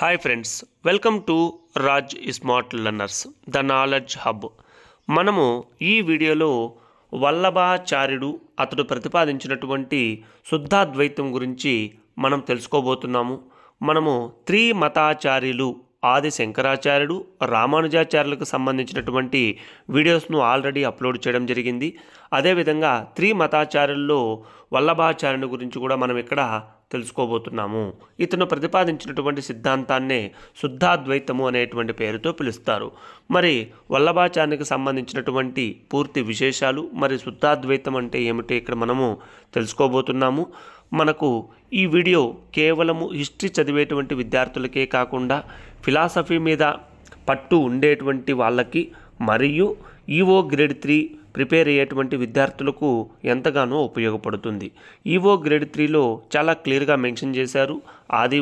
hi friends welcome to Raj smart learners the knowledge hub మనము ఈ వీడియోలో వల్లభాచార్యుడు అతడు ప్రతిపాదించినటువంటి శుద్ధాద్వైతం గురించి మనం తెలుసుకోబోతున్నాము మనము త్రీ మతాచార్యులు ఆది శంకరాచార్యుడు రామానుజాచార్యులకు సంబంధించినటువంటి వీడియోస్ను ఆల్రెడీ అప్లోడ్ చేయడం జరిగింది అదేవిధంగా త్రీ మతాచార్యుల్లో వల్లభాచార్యుని గురించి కూడా మనం ఇక్కడ తెలుసుకోబోతున్నాము ఇతను ప్రతిపాదించినటువంటి సిద్ధాంతాన్నే శుద్ధాద్వైతము అనేటువంటి పేరుతో పిలుస్తారు మరి వల్లభాచార్యునికి సంబంధించినటువంటి పూర్తి విశేషాలు మరి శుద్ధాద్వైతం అంటే ఏమిటో ఇక్కడ మనము తెలుసుకోబోతున్నాము మనకు ఈ వీడియో కేవలము హిస్టరీ చదివేటువంటి విద్యార్థులకే కాకుండా ఫిలాసఫీ మీద పట్టు ఉండేటువంటి వాళ్ళకి మరియు ఈవో గ్రేడ్ త్రీ ప్రిపేర్ అయ్యేటువంటి విద్యార్థులకు ఎంతగానో ఉపయోగపడుతుంది ఈవో గ్రేడ్ త్రీలో చాలా క్లియర్గా మెన్షన్ చేశారు ఆది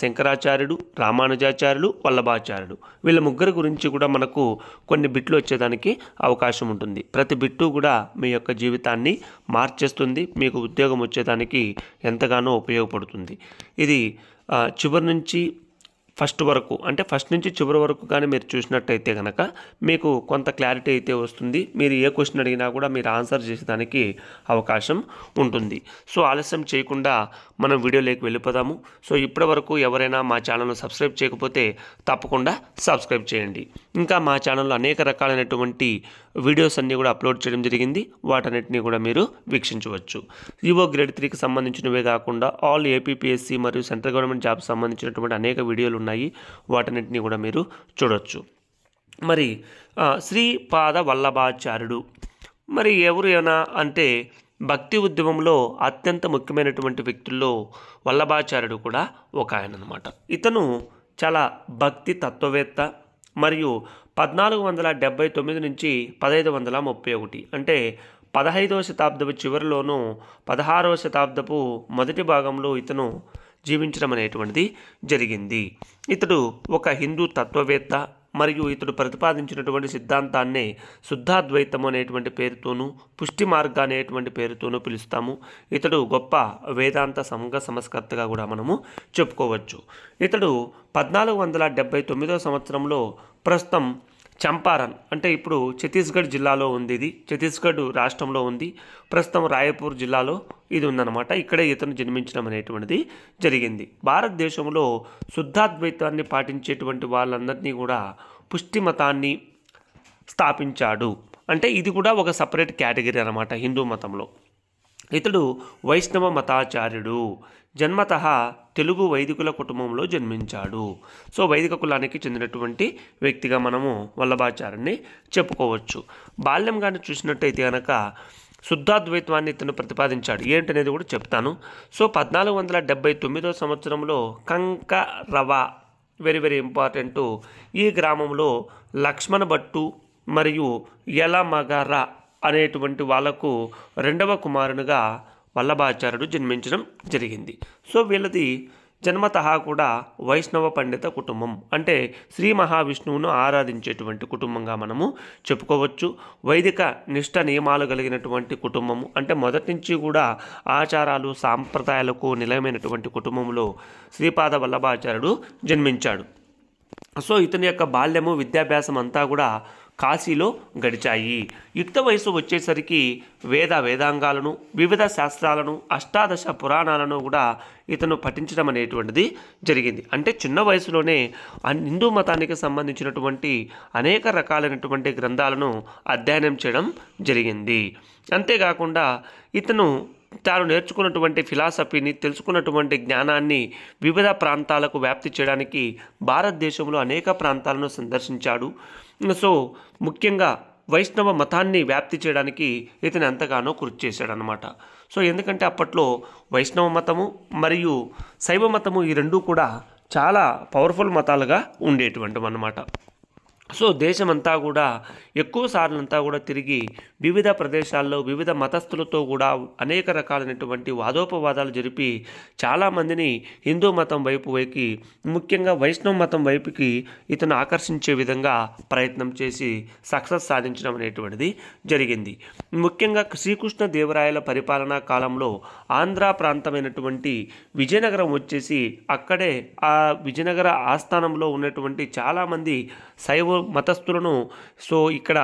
శంకరాచార్యుడు రామానుజాచార్యులు వల్లభాచార్యుడు వీళ్ళ ముగ్గురు గురించి కూడా మనకు కొన్ని బిట్లు వచ్చేదానికి అవకాశం ఉంటుంది ప్రతి బిట్టు కూడా మీ యొక్క జీవితాన్ని మార్చేస్తుంది మీకు ఉద్యోగం వచ్చేదానికి ఎంతగానో ఉపయోగపడుతుంది ఇది చివరి నుంచి ఫస్ట్ వరకు అంటే ఫస్ట్ నుంచి చివరి వరకు కానీ మీరు చూసినట్టయితే కనుక మీకు కొంత క్లారిటీ అయితే వస్తుంది మీరు ఏ క్వశ్చన్ అడిగినా కూడా మీరు ఆన్సర్ చేసేదానికి అవకాశం ఉంటుంది సో ఆలస్యం చేయకుండా మనం వీడియోలోకి వెళ్ళిపోదాము సో ఇప్పటి వరకు ఎవరైనా మా ఛానల్ను సబ్స్క్రైబ్ చేయకపోతే తప్పకుండా సబ్స్క్రైబ్ చేయండి ఇంకా మా ఛానల్లో అనేక రకాలైనటువంటి వీడియోస్ అన్నీ కూడా అప్లోడ్ చేయడం జరిగింది వాటన్నిటిని కూడా మీరు వీక్షించవచ్చు ఈవో గ్రేడ్ త్రీకి సంబంధించినవే కాకుండా ఆల్ ఏపీపీఎస్సీ మరియు సెంట్రల్ గవర్నమెంట్ జాబ్ సంబంధించినటువంటి అనేక వీడియోలు ఉన్నాయి వాటన్నిటిని కూడా మీరు చూడొచ్చు మరి శ్రీపాద వల్లభాచార్యుడు మరి ఎవరు ఏమైనా అంటే భక్తి ఉద్యమంలో అత్యంత ముఖ్యమైనటువంటి వ్యక్తుల్లో వల్లభాచార్యుడు కూడా ఒక ఆయన అనమాట ఇతను చాలా భక్తి తత్వవేత్త మరియు పద్నాలుగు వందల డెబ్బై తొమ్మిది నుంచి పదహైదు వందల ముప్పై ఒకటి అంటే పదహైదవ శతాబ్దపు చివరిలోనూ పదహారవ శతాబ్దపు మొదటి భాగంలో ఇతను జీవించడం అనేటువంటిది జరిగింది ఇతడు ఒక హిందూ తత్వవేత్త మరియు ఇతడు ప్రతిపాదించినటువంటి సిద్ధాంతాన్నే శుద్ధాద్వైతం అనేటువంటి పేరుతోనూ పుష్టి మార్గ అనేటువంటి పేరుతోనూ పిలుస్తాము ఇతడు గొప్ప వేదాంత సంఘ సంస్కర్తగా కూడా మనము చెప్పుకోవచ్చు ఇతడు పద్నాలుగు వందల డెబ్బై తొమ్మిదో సంవత్సరంలో ప్రస్తుతం చంపారన్ అంటే ఇప్పుడు ఛత్తీస్గఢ్ జిల్లాలో ఉంది ఇది ఛత్తీస్గఢ్ రాష్ట్రంలో ఉంది ప్రస్తుతం రాయపూర్ జిల్లాలో ఇది ఉందన్నమాట ఇక్కడే ఇతను జన్మించడం అనేటువంటిది జరిగింది భారతదేశంలో శుద్ధాద్వైతాన్ని పాటించేటువంటి వాళ్ళందరినీ కూడా పుష్టిమతాన్ని స్థాపించాడు అంటే ఇది కూడా ఒక సపరేట్ కేటగిరీ అనమాట హిందూ మతంలో ఇతడు వైష్ణవ మతాచార్యుడు జన్మత తెలుగు వైదికుల కుటుంబంలో జన్మించాడు సో వైదిక కులానికి చెందినటువంటి వ్యక్తిగా మనము వల్లభాచార్యుని చెప్పుకోవచ్చు బాల్యం కానీ చూసినట్టయితే కనుక శుద్ధాద్వైత్వాన్ని ఇతను ప్రతిపాదించాడు ఏంటనేది కూడా చెప్తాను సో పద్నాలుగు వందల డెబ్బై తొమ్మిదో సంవత్సరంలో కంకరవ వెరీ వెరీ ఇంపార్టెంటు ఈ గ్రామంలో లక్ష్మణ భట్టు మరియు యలమగర అనేటువంటి వాళ్లకు రెండవ కుమారునిగా వల్లభాచార్యుడు జన్మించడం జరిగింది సో వీళ్ళది జన్మతహా కూడా వైష్ణవ పండిత కుటుంబం అంటే శ్రీ మహావిష్ణువును ఆరాధించేటువంటి కుటుంబంగా మనము చెప్పుకోవచ్చు వైదిక నిష్ట నియమాలు కలిగినటువంటి కుటుంబము అంటే మొదటి నుంచి కూడా ఆచారాలు సాంప్రదాయాలకు నిలయమైనటువంటి కుటుంబంలో శ్రీపాద వల్లభాచార్యుడు జన్మించాడు సో ఇతని యొక్క బాల్యము విద్యాభ్యాసం అంతా కూడా కాశీలో గడిచాయి యుక్త వయసు వచ్చేసరికి వేద వేదాంగాలను వివిధ శాస్త్రాలను అష్టాదశ పురాణాలను కూడా ఇతను పఠించడం అనేటువంటిది జరిగింది అంటే చిన్న వయసులోనే హిందూ మతానికి సంబంధించినటువంటి అనేక రకాలైనటువంటి గ్రంథాలను అధ్యయనం చేయడం జరిగింది అంతేకాకుండా ఇతను తాను నేర్చుకున్నటువంటి ఫిలాసఫీని తెలుసుకున్నటువంటి జ్ఞానాన్ని వివిధ ప్రాంతాలకు వ్యాప్తి చేయడానికి భారతదేశంలో అనేక ప్రాంతాలను సందర్శించాడు సో ముఖ్యంగా వైష్ణవ మతాన్ని వ్యాప్తి చేయడానికి ఇతను ఎంతగానో కృషి చేశాడనమాట సో ఎందుకంటే అప్పట్లో వైష్ణవ మతము మరియు శైవ మతము ఈ రెండూ కూడా చాలా పవర్ఫుల్ మతాలుగా ఉండేటువంటివి అన్నమాట సో దేశమంతా కూడా ఎక్కువ సార్లంతా కూడా తిరిగి వివిధ ప్రదేశాల్లో వివిధ మతస్థులతో కూడా అనేక రకాలైనటువంటి వాదోపవాదాలు జరిపి చాలామందిని హిందూ మతం వైపు వైకి ముఖ్యంగా వైష్ణవ మతం వైపుకి ఇతను ఆకర్షించే విధంగా ప్రయత్నం చేసి సక్సెస్ సాధించడం అనేటువంటిది జరిగింది ముఖ్యంగా శ్రీకృష్ణ దేవరాయల పరిపాలనా కాలంలో ఆంధ్ర ప్రాంతమైనటువంటి విజయనగరం వచ్చేసి అక్కడే ఆ విజయనగర ఆస్థానంలో ఉన్నటువంటి చాలామంది శైవ మతస్థులను సో ఇక్కడ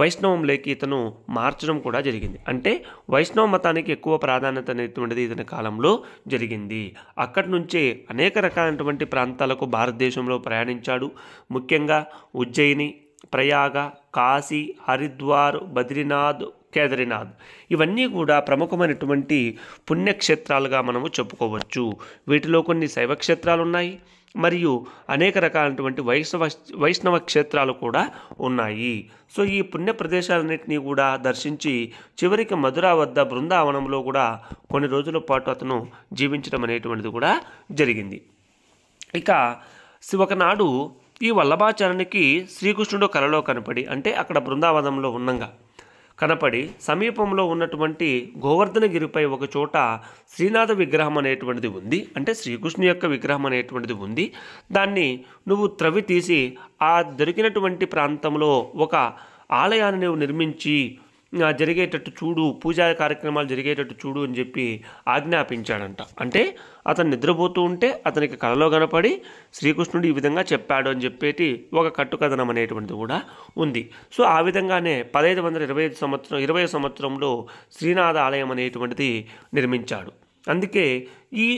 వైష్ణవంలోకి ఇతను మార్చడం కూడా జరిగింది అంటే వైష్ణవ మతానికి ఎక్కువ ప్రాధాన్యత అనేటువంటిది ఇతని కాలంలో జరిగింది అక్కడి నుంచే అనేక రకాలైనటువంటి ప్రాంతాలకు భారతదేశంలో ప్రయాణించాడు ముఖ్యంగా ఉజ్జయిని ప్రయాగ కాశీ హరిద్వార్ బద్రీనాథ్ కేదరినాథ్ ఇవన్నీ కూడా ప్రముఖమైనటువంటి పుణ్యక్షేత్రాలుగా మనము చెప్పుకోవచ్చు వీటిలో కొన్ని శైవక్షేత్రాలు ఉన్నాయి మరియు అనేక రకాలైనటువంటి వైష్ణవ వైష్ణవ క్షేత్రాలు కూడా ఉన్నాయి సో ఈ పుణ్య ప్రదేశాలన్నింటినీ కూడా దర్శించి చివరికి మధుర వద్ద బృందావనంలో కూడా కొన్ని రోజుల పాటు అతను జీవించడం అనేటువంటిది కూడా జరిగింది ఇక ఒకనాడు ఈ వల్లభాచారానికి శ్రీకృష్ణుడు కలలో కనపడి అంటే అక్కడ బృందావనంలో ఉండంగా కనపడి సమీపంలో ఉన్నటువంటి గోవర్ధనగిరిపై ఒక చోట శ్రీనాథ విగ్రహం అనేటువంటిది ఉంది అంటే శ్రీకృష్ణు యొక్క విగ్రహం అనేటువంటిది ఉంది దాన్ని నువ్వు త్రవి తీసి ఆ దొరికినటువంటి ప్రాంతంలో ఒక ఆలయాన్ని నువ్వు నిర్మించి జరిగేటట్టు చూడు పూజా కార్యక్రమాలు జరిగేటట్టు చూడు అని చెప్పి ఆజ్ఞాపించాడంట అంటే అతను నిద్రపోతూ ఉంటే అతనికి కళలో కనపడి శ్రీకృష్ణుడు ఈ విధంగా చెప్పాడు అని చెప్పేటి ఒక కట్టుకథనం అనేటువంటిది కూడా ఉంది సో ఆ విధంగానే పదహైదు వందల ఇరవై ఐదు సంవత్సరం ఇరవై సంవత్సరంలో శ్రీనాథ ఆలయం అనేటువంటిది నిర్మించాడు అందుకే ఈ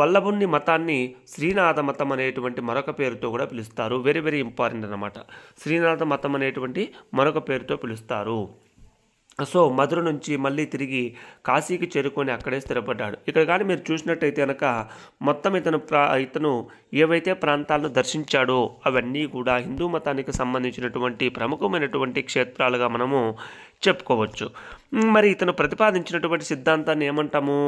వల్లభుణ్ణి మతాన్ని శ్రీనాథ మతం అనేటువంటి మరొక పేరుతో కూడా పిలుస్తారు వెరీ వెరీ ఇంపార్టెంట్ అనమాట శ్రీనాథ మతం అనేటువంటి మరొక పేరుతో పిలుస్తారు సో మధుర నుంచి మళ్ళీ తిరిగి కాశీకి చేరుకొని అక్కడే స్థిరపడ్డాడు ఇక్కడ కానీ మీరు చూసినట్టయితే కనుక మొత్తం ఇతను ప్రా ఇతను ఏవైతే ప్రాంతాలను దర్శించాడో అవన్నీ కూడా హిందూ మతానికి సంబంధించినటువంటి ప్రముఖమైనటువంటి క్షేత్రాలుగా మనము చెప్పుకోవచ్చు మరి ఇతను ప్రతిపాదించినటువంటి సిద్ధాంతాన్ని ఏమంటాము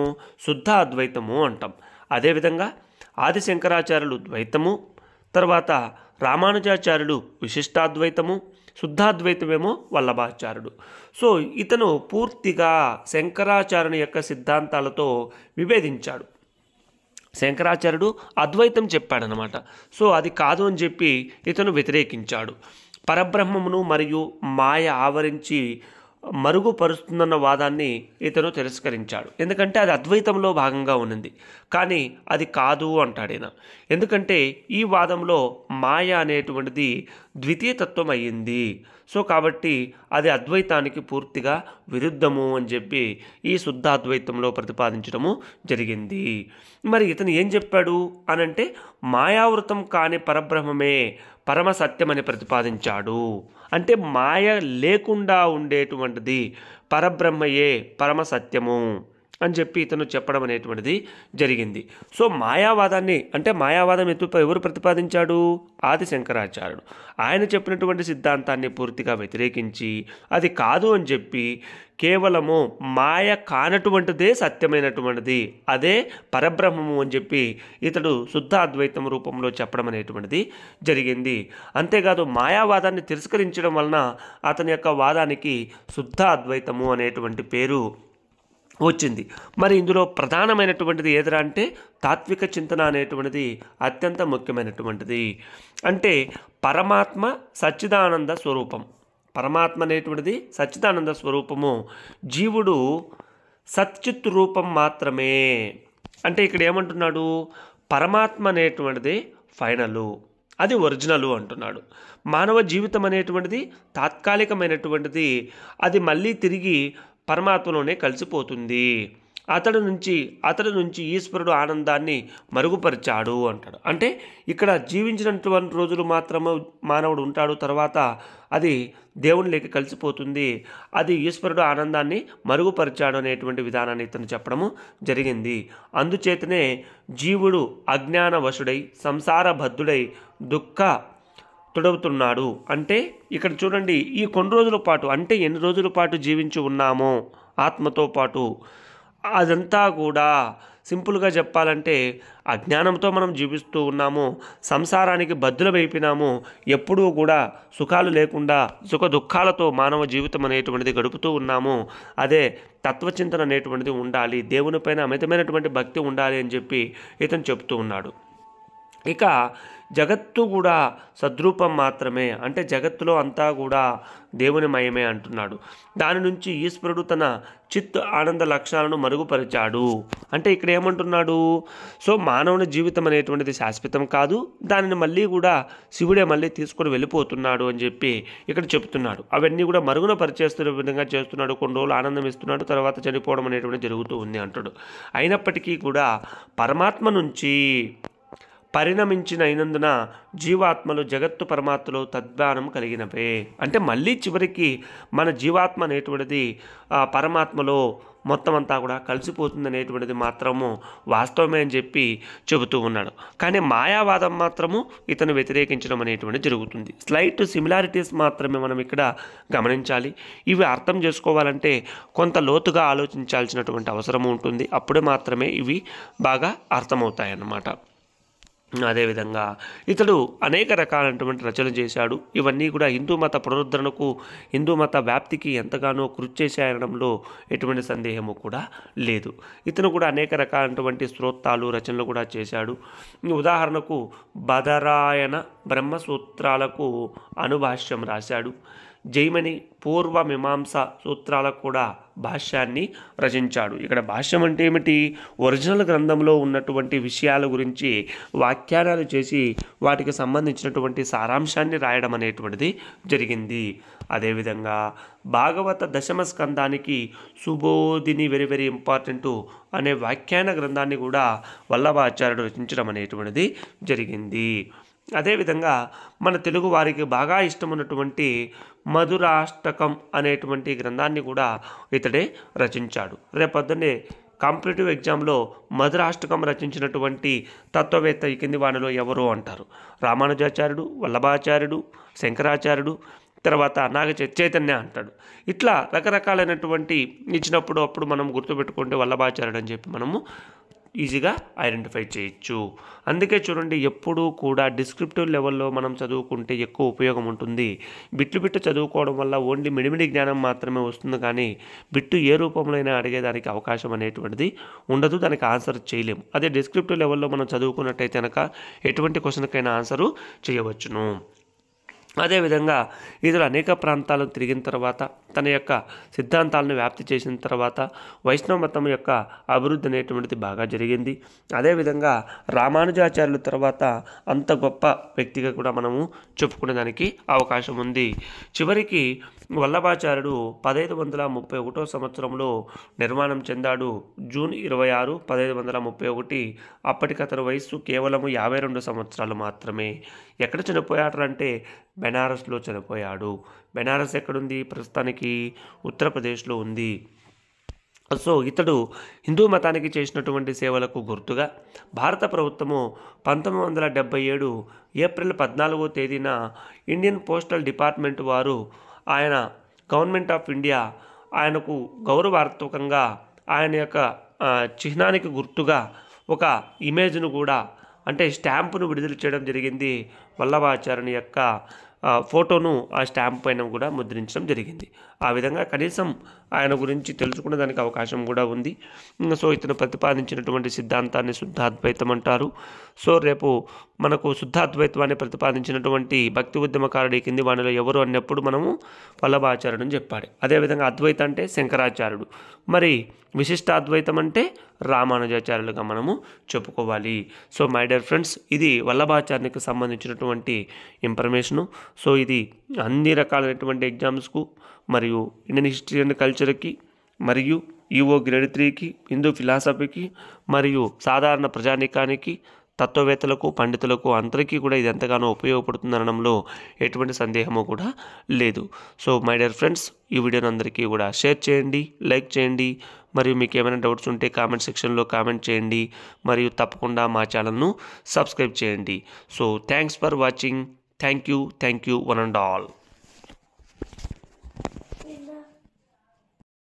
శుద్ధ అద్వైతము అంటాం అదేవిధంగా శంకరాచార్యులు ద్వైతము తర్వాత రామానుజాచార్యులు విశిష్టాద్వైతము శుద్ధాద్వైతమేమో వల్లభాచార్యుడు సో ఇతను పూర్తిగా శంకరాచార్యుని యొక్క సిద్ధాంతాలతో విభేదించాడు శంకరాచార్యుడు అద్వైతం చెప్పాడనమాట సో అది కాదు అని చెప్పి ఇతను వ్యతిరేకించాడు పరబ్రహ్మమును మరియు మాయ ఆవరించి మరుగుపరుస్తుందన్న వాదాన్ని ఇతను తిరస్కరించాడు ఎందుకంటే అది అద్వైతంలో భాగంగా ఉన్నది కానీ అది కాదు అంటాడైన ఎందుకంటే ఈ వాదంలో మాయ అనేటువంటిది ద్వితీయతత్వం అయ్యింది సో కాబట్టి అది అద్వైతానికి పూర్తిగా విరుద్ధము అని చెప్పి ఈ శుద్ధ అద్వైతంలో ప్రతిపాదించడము జరిగింది మరి ఇతను ఏం చెప్పాడు అనంటే మాయావృతం కాని పరబ్రహ్మమే పరమ సత్యమని ప్రతిపాదించాడు అంటే మాయ లేకుండా ఉండేటువంటిది పరబ్రహ్మయే పరమ సత్యము అని చెప్పి ఇతను చెప్పడం అనేటువంటిది జరిగింది సో మాయావాదాన్ని అంటే మాయావాదం ఎత్తు ఎవరు ప్రతిపాదించాడు ఆది శంకరాచార్యుడు ఆయన చెప్పినటువంటి సిద్ధాంతాన్ని పూర్తిగా వ్యతిరేకించి అది కాదు అని చెప్పి కేవలము మాయ కానటువంటిదే సత్యమైనటువంటిది అదే పరబ్రహ్మము అని చెప్పి ఇతడు శుద్ధ అద్వైతం రూపంలో చెప్పడం అనేటువంటిది జరిగింది అంతేకాదు మాయావాదాన్ని తిరస్కరించడం వలన అతని యొక్క వాదానికి శుద్ధ అద్వైతము అనేటువంటి పేరు వచ్చింది మరి ఇందులో ప్రధానమైనటువంటిది ఏదిరా అంటే తాత్విక చింతన అనేటువంటిది అత్యంత ముఖ్యమైనటువంటిది అంటే పరమాత్మ సచ్చిదానంద స్వరూపం పరమాత్మ అనేటువంటిది సచ్చిదానంద స్వరూపము జీవుడు సచ్చిత్ రూపం మాత్రమే అంటే ఇక్కడ ఏమంటున్నాడు పరమాత్మ అనేటువంటిది ఫైనలు అది ఒరిజినలు అంటున్నాడు మానవ జీవితం అనేటువంటిది తాత్కాలికమైనటువంటిది అది మళ్ళీ తిరిగి పరమాత్మలోనే కలిసిపోతుంది అతడు నుంచి అతడి నుంచి ఈశ్వరుడు ఆనందాన్ని మరుగుపరిచాడు అంటాడు అంటే ఇక్కడ జీవించినటువంటి రోజులు మాత్రమే మానవుడు ఉంటాడు తర్వాత అది దేవునిలోకి కలిసిపోతుంది అది ఈశ్వరుడు ఆనందాన్ని మరుగుపరిచాడు అనేటువంటి విధానాన్ని ఇతను చెప్పడము జరిగింది అందుచేతనే జీవుడు అజ్ఞానవశుడై సంసార బద్ధుడై దుఃఖ తొడవుతున్నాడు అంటే ఇక్కడ చూడండి ఈ కొన్ని రోజుల పాటు అంటే ఎన్ని రోజుల పాటు జీవించి ఉన్నామో ఆత్మతో పాటు అదంతా కూడా సింపుల్గా చెప్పాలంటే అజ్ఞానంతో మనం జీవిస్తూ ఉన్నాము సంసారానికి బద్దులమైపోయినాము ఎప్పుడూ కూడా సుఖాలు లేకుండా సుఖ దుఃఖాలతో మానవ జీవితం అనేటువంటిది గడుపుతూ ఉన్నాము అదే తత్వచింతన అనేటువంటిది ఉండాలి దేవునిపైన అమితమైనటువంటి భక్తి ఉండాలి అని చెప్పి ఇతను చెప్తూ ఉన్నాడు ఇక జగత్తు కూడా సద్రూపం మాత్రమే అంటే జగత్తులో అంతా కూడా దేవుని మయమే అంటున్నాడు దాని నుంచి ఈశ్వరుడు తన చిత్ ఆనంద లక్షణాలను మరుగుపరిచాడు అంటే ఇక్కడ ఏమంటున్నాడు సో మానవుని జీవితం అనేటువంటిది శాశ్వతం కాదు దానిని మళ్ళీ కూడా శివుడే మళ్ళీ తీసుకొని వెళ్ళిపోతున్నాడు అని చెప్పి ఇక్కడ చెప్తున్నాడు అవన్నీ కూడా మరుగున పరిచేస్తున్న విధంగా చేస్తున్నాడు కొన్ని రోజులు ఆనందం ఇస్తున్నాడు తర్వాత చనిపోవడం అనేటువంటి జరుగుతూ ఉంది అంటాడు అయినప్పటికీ కూడా పరమాత్మ నుంచి పరిణమించినైనందున జీవాత్మలు జగత్తు పరమాత్మలు తద్వానం కలిగినవే అంటే మళ్ళీ చివరికి మన జీవాత్మ అనేటువంటిది పరమాత్మలో మొత్తం అంతా కూడా కలిసిపోతుంది అనేటువంటిది మాత్రము వాస్తవమే అని చెప్పి చెబుతూ ఉన్నాడు కానీ మాయావాదం మాత్రము ఇతను వ్యతిరేకించడం అనేటువంటి జరుగుతుంది స్లైట్ సిమిలారిటీస్ మాత్రమే మనం ఇక్కడ గమనించాలి ఇవి అర్థం చేసుకోవాలంటే కొంత లోతుగా ఆలోచించాల్సినటువంటి అవసరం ఉంటుంది అప్పుడే మాత్రమే ఇవి బాగా అర్థమవుతాయన్నమాట అదేవిధంగా ఇతడు అనేక రకాలైనటువంటి రచనలు చేశాడు ఇవన్నీ కూడా హిందూ మత పునరుద్ధరణకు హిందూ మత వ్యాప్తికి ఎంతగానో కృషి చేసేయడంలో ఎటువంటి సందేహము కూడా లేదు ఇతను కూడా అనేక రకాలైనటువంటి స్తోత్రాలు రచనలు కూడా చేశాడు ఉదాహరణకు బదరాయణ బ్రహ్మసూత్రాలకు అనుభాష్యం రాశాడు జైమని పూర్వ మీమాంస సూత్రాలకు కూడా భాష్యాన్ని రచించాడు ఇక్కడ భాష్యం అంటే ఏమిటి ఒరిజినల్ గ్రంథంలో ఉన్నటువంటి విషయాల గురించి వ్యాఖ్యానాలు చేసి వాటికి సంబంధించినటువంటి సారాంశాన్ని రాయడం అనేటువంటిది జరిగింది అదేవిధంగా భాగవత దశమ స్కంధానికి సుబోధిని వెరీ వెరీ ఇంపార్టెంట్ అనే వ్యాఖ్యాన గ్రంథాన్ని కూడా వల్లభాచార్యుడు రచించడం అనేటువంటిది జరిగింది అదేవిధంగా మన తెలుగు వారికి బాగా ఇష్టమైనటువంటి మధురాష్టకం అనేటువంటి గ్రంథాన్ని కూడా ఇతడే రచించాడు రేపొద్దునే కాంపిటేటివ్ ఎగ్జామ్లో మధురాష్టకం రచించినటువంటి తత్వవేత్త ఈ కింది వాణిలో ఎవరు అంటారు రామానుజాచార్యుడు వల్లభాచార్యుడు శంకరాచార్యుడు తర్వాత నాగ చైతన్య అంటాడు ఇట్లా రకరకాలైనటువంటి ఇచ్చినప్పుడు అప్పుడు మనం గుర్తుపెట్టుకుంటే వల్లభాచార్యుడు అని చెప్పి మనము ఈజీగా ఐడెంటిఫై చేయొచ్చు అందుకే చూడండి ఎప్పుడూ కూడా డిస్క్రిప్టివ్ లెవెల్లో మనం చదువుకుంటే ఎక్కువ ఉపయోగం ఉంటుంది బిట్లు బిట్టు చదువుకోవడం వల్ల ఓన్లీ మిడిమిడి జ్ఞానం మాత్రమే వస్తుంది కానీ బిట్టు ఏ రూపంలో అయినా అడిగేదానికి అవకాశం అనేటువంటిది ఉండదు దానికి ఆన్సర్ చేయలేము అదే డిస్క్రిప్టివ్ లెవెల్లో మనం చదువుకున్నట్టయితే కనుక ఎటువంటి క్వశ్చన్కైనా ఆన్సరు చేయవచ్చును అదేవిధంగా ఇతడు అనేక ప్రాంతాలను తిరిగిన తర్వాత తన యొక్క సిద్ధాంతాలను వ్యాప్తి చేసిన తర్వాత వైష్ణవ మతం యొక్క అభివృద్ధి అనేటువంటిది బాగా జరిగింది అదేవిధంగా రామానుజాచార్యుల తర్వాత అంత గొప్ప వ్యక్తిగా కూడా మనము చెప్పుకునే దానికి అవకాశం ఉంది చివరికి వల్లభాచార్యుడు పదహైదు వందల ముప్పై ఒకటో సంవత్సరంలో నిర్మాణం చెందాడు జూన్ ఇరవై ఆరు పదహైదు వందల ముప్పై ఒకటి అతని వయస్సు కేవలము యాభై రెండు సంవత్సరాలు మాత్రమే ఎక్కడ చనిపోయాడు అంటే బెనారస్లో చనిపోయాడు బెనారస్ ఎక్కడుంది ప్రస్తుతానికి ఉత్తరప్రదేశ్లో ఉంది సో ఇతడు హిందూ మతానికి చేసినటువంటి సేవలకు గుర్తుగా భారత ప్రభుత్వము పంతొమ్మిది వందల డెబ్బై ఏడు ఏప్రిల్ పద్నాలుగో తేదీన ఇండియన్ పోస్టల్ డిపార్ట్మెంట్ వారు ఆయన గవర్నమెంట్ ఆఫ్ ఇండియా ఆయనకు గౌరవార్థకంగా ఆయన యొక్క చిహ్నానికి గుర్తుగా ఒక ఇమేజ్ను కూడా అంటే స్టాంపును విడుదల చేయడం జరిగింది వల్లభాచార్యుని యొక్క ఫోటోను ఆ స్టాంప్ పైన కూడా ముద్రించడం జరిగింది ఆ విధంగా కనీసం ఆయన గురించి తెలుసుకునే దానికి అవకాశం కూడా ఉంది సో ఇతను ప్రతిపాదించినటువంటి సిద్ధాంతాన్ని శుద్ధాద్వైతం అంటారు సో రేపు మనకు శుద్ధాద్వైతాన్ని ప్రతిపాదించినటువంటి భక్తి ఉద్యమకారుడి కింది వాణిలో ఎవరు అన్నప్పుడు మనము పల్లభాచార్యుడు అని చెప్పాలి అదేవిధంగా అద్వైతం అంటే శంకరాచార్యుడు మరి విశిష్టాద్వైతం అంటే రామానుజాచార్యులుగా మనము చెప్పుకోవాలి సో మై డియర్ ఫ్రెండ్స్ ఇది వల్లభాచార్యునికి సంబంధించినటువంటి ఇన్ఫర్మేషను సో ఇది అన్ని రకాలైనటువంటి ఎగ్జామ్స్కు మరియు ఇండియన్ హిస్టరీ అండ్ కల్చర్కి మరియు ఈఓ గ్రేడ్ త్రీకి హిందూ ఫిలాసఫీకి మరియు సాధారణ ప్రజానీకానికి తత్వవేత్తలకు పండితులకు అందరికీ కూడా ఇది ఎంతగానో అనడంలో ఎటువంటి సందేహము కూడా లేదు సో మై డియర్ ఫ్రెండ్స్ ఈ వీడియోని అందరికీ కూడా షేర్ చేయండి లైక్ చేయండి మరియు మీకు ఏమైనా డౌట్స్ ఉంటే కామెంట్ సెక్షన్లో కామెంట్ చేయండి మరియు తప్పకుండా మా ఛానల్ను సబ్స్క్రైబ్ చేయండి so thanks for watching thank you thank you one and all